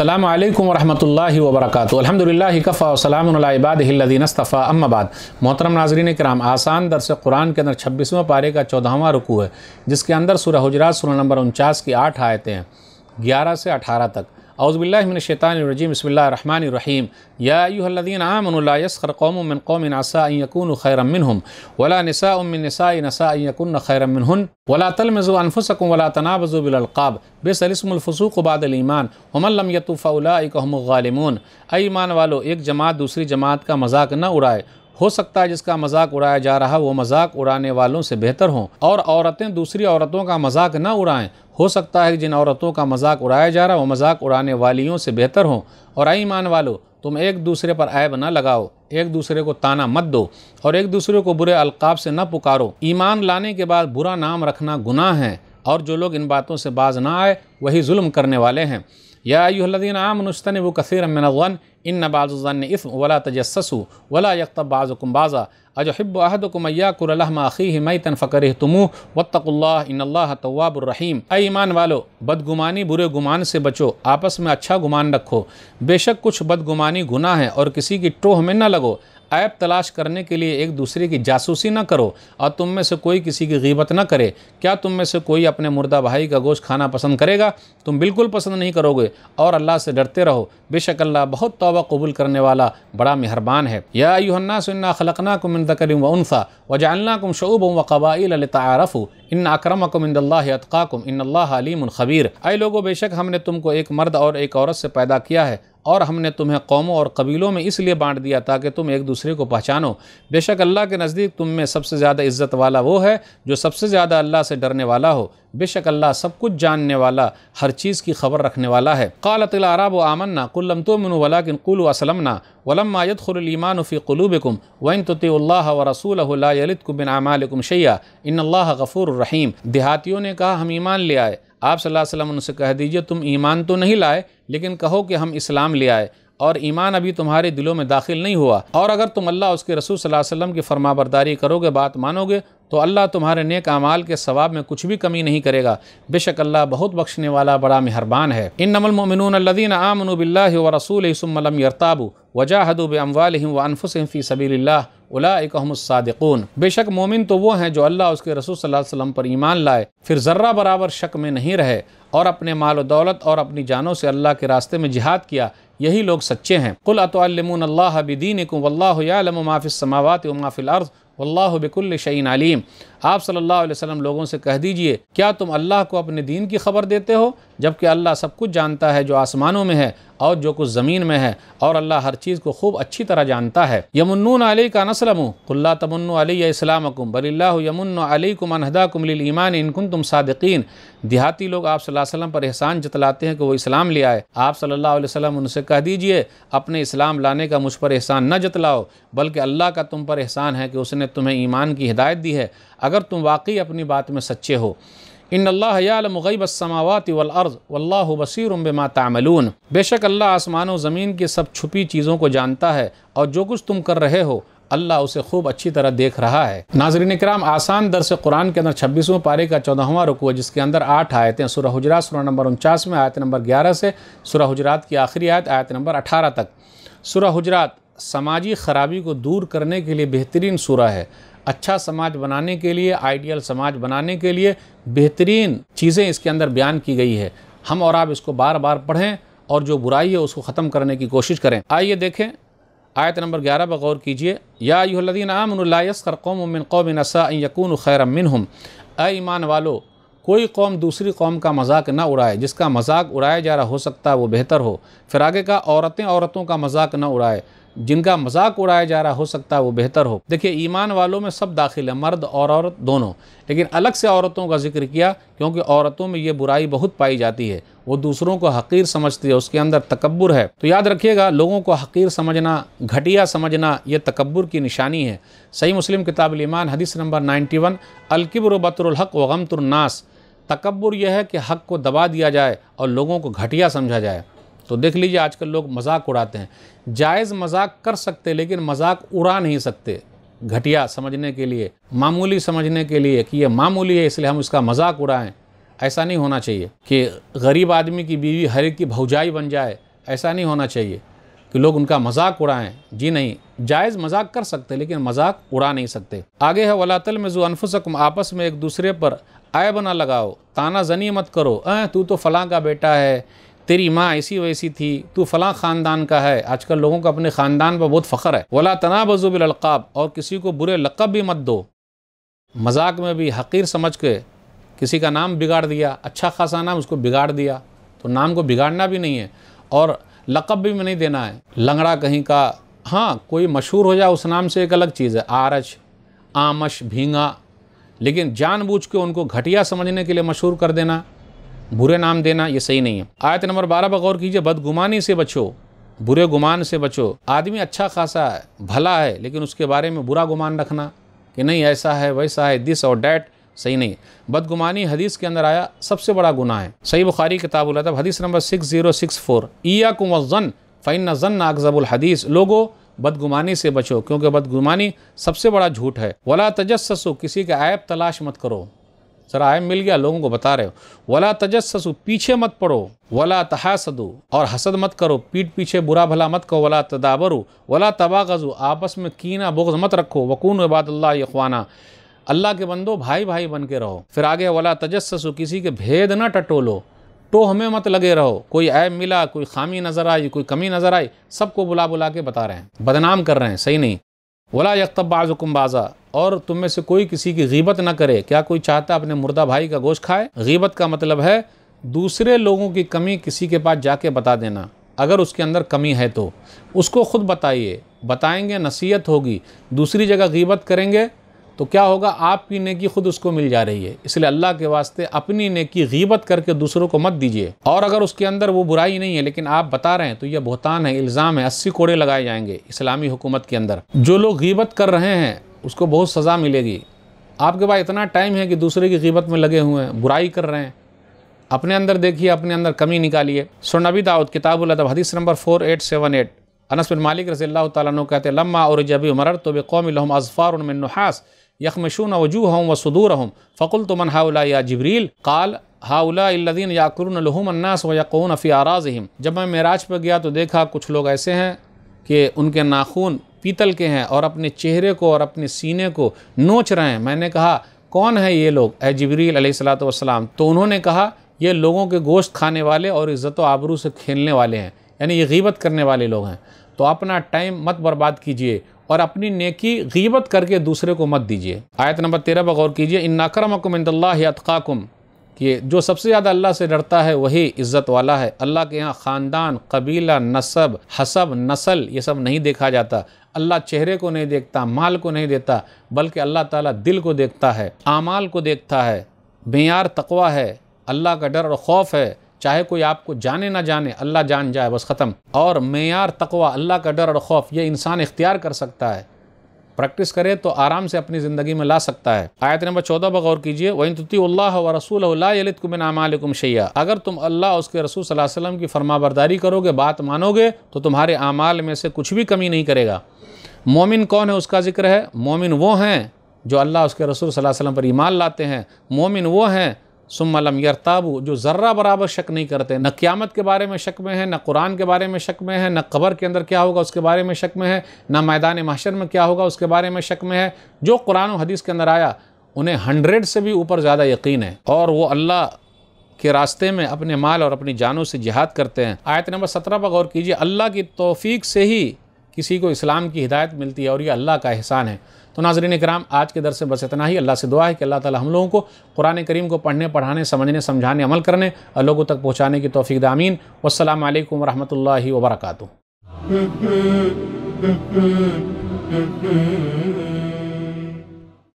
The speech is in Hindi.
अल्लाम वरहमल वबरक अलहमदिल्ला कफ़ा सलामबादीनस्तफ़ा अम्माबाद मोहतरम नाजरीन कराम आसान दरस कुरान के अंदर छब्बीसवें पारे का चौदहवां रुकू है जिसके अंदर सूरह हजरात सूरह नंबर उनचास की आठ आयतें हैं ग्यारह से अठारह तक अज़बिल्लिन अउज़बिल्लाशैतानरजीम बसमीम यादीन आमनसर कौमन कौमिन आसायकन खैरमिन वला नसा उमिन नसा नसायकन खैरमिन वला तलमज़ु अनफुसकुम वला तनाबज़ुबिलकाब बेसलिसमफ़सूक उमलम हमलम यतफ़लाकमगालिमून अईमान वालो एक जमात दूसरी जमात का मजाक न उड़ाए हो सकता है जिसका मजाक उड़ाया जा रहा वो मजाक उड़ाने वालों से बेहतर हो और औरतें दूसरी औरतों का मजाक न उड़ाएं हो सकता है कि जिन औरतों का मजाक उड़ाया जा रहा वो मजाक उड़ाने वालियों से बेहतर हों और आई ईमान वालों तुम एक दूसरे पर ऐब ना लगाओ एक दूसरे को ताना मत दो और एक दूसरे को बुरे अलकाब से न पुकारो ईमान लाने के बाद बुरा नाम रखना गुनाह है और जो लोग इन बातों से बाज ना आए वही जुल्म करने वाले हैं या आम नुस्तन व कसर मिनवन इन नबाज़न इसम वला तजस्सु वला यकतब बाज़ुकुम बाज़ा अजहब अहदकुमैया कुरलहमाखी मई फ़कर तुमु वत्तकुल्ला इन्ल्ला अ ईमान वालो बदगुमानी बुरे गुमान से बचो आपस में अच्छा गुमान रखो बेशक कुछ बदगुमानी गुना है और किसी की टोह में न लगो ऐप तलाश करने के लिए एक दूसरे की जासूसी ना करो और तुम में से कोई किसी की गीबत ना करे क्या तुम में से कोई अपने मुर्दा भाई का गोश्त खाना पसंद करेगा तुम बिल्कुल पसंद नहीं करोगे और अल्लाह से डरते रहो बेशक अल्लाह बहुत तोबा कबूल करने वाला बड़ा मेहरबान है या युहन्ना सुन्ना खलकना कुम दकरम वनफ़ा जानना कुम शूब व कबाइल तारफ़ इन अक्रमकुम अतकाकुम इन अल्लाह अलीम ख़बीर लोगों बेशक हमने तुमको एक मर्द और एक औरत से पैदा किया है और हमने तुम्हें कौमों और कबीलों में इसलिए बांट दिया ताकि तुम एक दूसरे को पहचानो बेशक अल्लाह के नज़दीक तुम में सबसे ज़्यादा इज़्ज़त वाला वो है जो सबसे ज़्यादा अल्लाह से डरने वाला हो बेशक अल्लाह सब कुछ जानने वाला हर चीज़ की खबर रखने वाला है कालतिल आराब व आमन्ना कुल्लम तो मन वलाकिन कुल असलमना वलम मायद खुरमान फ़ी वन तोल्ला व रसूल बिन आमालकुम शैया इन अल्लाह गफ़ूर रहीम देहातियों ने कहा हम ईमान ले आए आप सल्लल्लाहु अलैहि वसल्लम उनसे कह दीजिए तुम ईमान तो नहीं लाए लेकिन कहो कि हम इस्लाम ले आए और ईमान अभी तुम्हारे दिलों में दाखिल नहीं हुआ और अगर तुम अल्लाह उसके रसूल सल्लल्लाहु अलैहि वसल्लम की फरमाबरदारी करोगे बात मानोगे तो अल्लाह तुम्हारे नेक अमाल के सवाब में कुछ भी कमी नहीं करेगा बेशक अल्लाह बहुत बख्शने वाला बड़ा मेहरबान है इन नमलमिनदीन आमनबिल्ला व रसूल यसमलम यरताबू वजाहदुब अम्वालम व अनफुसम फ़ी उलाकमसादून बेशक मोमिन तो वो हैं जो अल्लाह उसके रसूल सल्लल्लाहु अलैहि वसल्लम पर ईमान लाए फिर ज़र्रा बराबर शक में नहीं रहे और अपने माल दौलत और अपनी जानों से अल्लाह के रास्ते में जिहाद किया यही लोग सच्चे हैं कुल अतमून अल्लाह बदीन माफ़िल समावत माफ़िल अर्ज़ वल्लाह बिकुल शैन आलीम आप सल्लल्लाहु अलैहि वसल्लम लोगों से कह दीजिए क्या तुम अल्लाह को अपने दीन की खबर देते हो जबकि अल्लाह सब कुछ जानता है जो आसमानों में है और जो कुछ ज़मीन में है और अल्लाह हर चीज़ को खूब अच्छी तरह जानता है यमुन अली का नसलम कुल्ला तमन्न अली इस्लामकुम बल्ला यमुन अलीकुम अनहदाकुम ईमान इनकुन तुम सादकिन देहाती लोग आप वसल्लम पर एहसान जतलाते हैं कि वो इस्लाम ले आए आप सल्लल्लाहु अलैहि वसल्लम उनसे कह दीजिए अपने इस्लाम लाने का मुझ पर एहसान न जतलाओ बल्कि अल्लाह का तुम पर एहसान है कि उसने तुम्हें ईमान की हिदायत दी है अगर तुम वाकई अपनी बात में सच्चे हो इन अल्लाहब समावत वर्ज़ वल्ला बसर बमा तामलून बेशक अल्लाह आसमान ज़मीन की सब छुपी चीज़ों को जानता है और जो कुछ तुम कर रहे हो अल्लाह उसे खूब अच्छी तरह देख रहा है नाजरन कराम आसान दर से कुरान के अंदर छब्बीसवें पारे का चौदहवां रुकू है जिसके अंदर आठ आयतें सुरह हजरात सुरह नंबर उनचास में आयत नंबर ग्यारह से सुरह हजरात की आखिरी आयत आयत नंबर अठारह तक सुरह हजरात समाजी खराबी को दूर करने के लिए बेहतरीन सुरह है अच्छा समाज बनाने के लिए आइडियल समाज बनाने के लिए बेहतरीन चीज़ें इसके अंदर बयान की गई है हम और आप इसको बार बार पढ़ें और जो बुराई है उसको ख़त्म करने की कोशिश करें आइए देखें आयत नंबर ग्यारह पर गौर कीजिए या यदीन आमनलास्कर कौम कौम नसायकून खैरमिन हम ईमान वालो कोई कौम दूसरी कौम का मजाक ना उड़ाए जिसका मजाक उड़ाया जा रहा हो सकता है वो बेहतर हो फिर आगे का औरतें औरतों का मजाक ना उड़ाए जिनका मजाक उड़ाया जा रहा हो सकता है वो बेहतर हो देखिए ईमान वालों में सब दाखिल है मर्द और औरत दोनों लेकिन अलग से औरतों का जिक्र किया क्योंकि औरतों में ये बुराई बहुत पाई जाती है वो दूसरों को हकीर समझती है उसके अंदर तकबर है तो याद रखिएगा लोगों को हकीर समझना घटिया समझना ये तकबर की निशानी है सही मुस्लिम किताब ईमान हदीस नंबर नाइन्टी वन अलकिब्र बतरहक वगमतुलनास तकबर यह है कि हक को दबा दिया जाए और लोगों को घटिया समझा जाए तो देख लीजिए आजकल लोग मजाक उड़ाते हैं जायज़ मजाक कर सकते लेकिन मजाक उड़ा नहीं सकते घटिया समझने के लिए मामूली समझने के लिए कि ये मामूली है इसलिए हम इसका मजाक उड़ाएं ऐसा नहीं होना चाहिए कि गरीब आदमी की बीवी हर एक की भौजाई बन जाए ऐसा नहीं होना चाहिए कि लोग उनका मजाक उड़ाएं जी नहीं जायज़ मजाक कर सकते लेकिन मजाक उड़ा नहीं सकते आगे है वलातल में जो अनफुसकम आपस में एक दूसरे पर आय बना लगाओ ताना जनी मत करो अः तू तो फलां का बेटा है तेरी माँ ऐसी वैसी थी तू फला ख़ानदान का है आजकल लोगों का अपने ख़ानदान पर बहुत फ़ख्र है वला तनाबजू बिलक़ाब और किसी को बुरे लक़ब भी मत दो मजाक में भी हकीर समझ के किसी का नाम बिगाड़ दिया अच्छा खासा नाम उसको बिगाड़ दिया तो नाम को बिगाड़ना भी नहीं है और लक़ब भी नहीं देना है लंगड़ा कहीं का हाँ कोई मशहूर हो जाए उस नाम से एक अलग चीज़ है आरच आमश भींगा लेकिन जानबूझ के उनको घटिया समझने के लिए मशहूर कर देना बुरे नाम देना ये सही नहीं है आयत नंबर बारह पर गौर कीजिए बदगुमानी से बचो बुरे गुमान से बचो आदमी अच्छा खासा है भला है लेकिन उसके बारे में बुरा गुमान रखना कि नहीं ऐसा है वैसा है दिस और डैट सही नहीं बदगुमानी हदीस के अंदर आया सबसे बड़ा गुना है सही बुखारी किताबुल अदब हदीस number six zero six four ईया कुमजन फ़ैन जन अकजबुल हदीस लोगो बदगुमानी से बचो क्योंकि बदगुमानी सबसे बड़ा झूठ है वला तजस्सु किसी का ऐप तलाश मत करो जरा आयम मिल गया लोगों को बता रहे हो वला तजस्सु पीछे मत पड़ो वला तहासदु और हसद मत करो पीठ पीछे बुरा भला मत करो वला तदाबरु वला तबागजु आपस में कीना बोगज मत रखो वकून अल्लाह यखवाना अल्लाह के बंदो भाई भाई बन के रहो फिर आगे वला तजस्सु किसी के भेद ना टटोलो तो हमें मत लगे रहो कोई ऐब मिला कोई खामी नज़र आई कोई कमी नज़र आई सबको बुला बुला के बता रहे हैं बदनाम कर रहे हैं सही नहीं वला यकतब बाजुकुम बाज़ा और तुम में से कोई किसी की गीबत ना करे क्या कोई चाहता अपने मुर्दा भाई का गोश्त खाए गीबत का मतलब है दूसरे लोगों की कमी किसी के पास जाके बता देना अगर उसके अंदर कमी है तो उसको ख़ुद बताइए बताएंगे नसीहत होगी दूसरी जगह गीबत करेंगे तो क्या होगा आपकी नेकी खुद उसको मिल जा रही है इसलिए अल्लाह के वास्ते अपनी नेकी गीबत करके दूसरों को मत दीजिए और अगर उसके अंदर वो बुराई नहीं है लेकिन आप बता रहे हैं तो यह बहुतान है इल्ज़ाम है अस्सी कोड़े लगाए जाएंगे इस्लामी हुकूमत के अंदर जो लोग गीबत कर रहे हैं उसको बहुत सज़ा मिलेगी आपके पास इतना टाइम है कि दूसरे की गीबत में लगे हुए हैं बुराई कर रहे हैं अपने अंदर देखिए अपने अंदर कमी निकालिए सुनबी दाऊद किताबुल अदब हदीस number four eight seven eight Anas bin Malik रजी अल्लाह कहते लम्मा और जब उमर तो बेकौम लहम अजफ़ार उनमें नुहास यखमशून वजूह हम व सदूर हम फ़कुल तो मन हाउला या जबरील काल हाउलादीन याकुरन लहमन्नास व यकून फ़ी आराज़म जब मैं मेराज पर गया तो देखा कुछ लोग ऐसे हैं कि उनके नाखून पीतल के हैं और अपने चेहरे को और अपने सीने को नोच रहे हैं मैंने कहा कौन है ये लोग ए जबरील सलाम तो उन्होंने कहा ये लोगों के गोश्त खाने वाले और इज़्ज़त आबरू से खेलने वाले हैं यानी ये गीबत करने वाले लोग हैं तो अपना टाइम मत बर्बाद कीजिए और अपनी नेकी गीबत करके दूसरे को मत दीजिए आयत नंबर तेरह पर गौर कीजिए इन नाकरमकुम इंदल्लातकाकुम कि जो सबसे ज़्यादा अल्लाह से डरता है वही इज़्ज़त वाला है अल्लाह के यहाँ ख़ानदान कबीला नसब हसब नसल ये सब नहीं देखा जाता अल्लाह चेहरे को नहीं देखता माल को नहीं देता बल्कि अल्लाह ताला दिल को देखता है आमाल को देखता है मैार तकवा है अल्लाह का डर और खौफ है चाहे कोई आपको जाने ना जाने अल्लाह जान जाए बस ख़त्म और मैार तकवा अल्लाह का डर और खौफ ये इंसान इख्तियार कर सकता है प्रैक्टिस करे तो आराम से अपनी ज़िंदगी में ला सकता है आयत नंबर चौदह पर गौर कीजिए वही तुतील्ला व रसूल यलितकुमिन आमालकुम शैया अगर तुम अल्लाह उसके रसूल वसल्लम की फरमाबरदारी करोगे बात मानोगे तो तुम्हारे आमाल में से कुछ भी कमी नहीं करेगा मोमिन कौन है उसका जिक्र है मोमिन वो हैं जो अल्लाह उसके रसूल वसल्लम पर ईमान लाते हैं मोमिन वो हैं सुमलम यरताबू जो ज़र्रा बराबर शक नहीं करते न क़्यामत के बारे में शक में है न कुरान के बारे में शक में है न कबर के अंदर क्या होगा उसके बारे में शक में है न मैदान माशर में क्या होगा उसके बारे में शक में है जो कुरान और हदीस के अंदर आया उन्हें हंड्रेड से भी ऊपर ज़्यादा यकीन है और वो अल्लाह के रास्ते में अपने माल और अपनी जानों से जिहाद करते हैं आयत नंबर सत्रह पर गौर कीजिए अल्लाह की तोफ़ी से ही किसी को इस्लाम की हिदायत मिलती है और ये अल्लाह का एहसान है तो नाजरीन कराम आज के दर से बस इतना ही अल्लाह से दुआ है कि अल्लाह ताला हम लोगों को कुरान करीम को पढ़ने पढ़ाने समझने समझाने अमल करने और लोगों तक पहुँचाने की तोफ़ी दामीन वालकम वरहमल वबरकू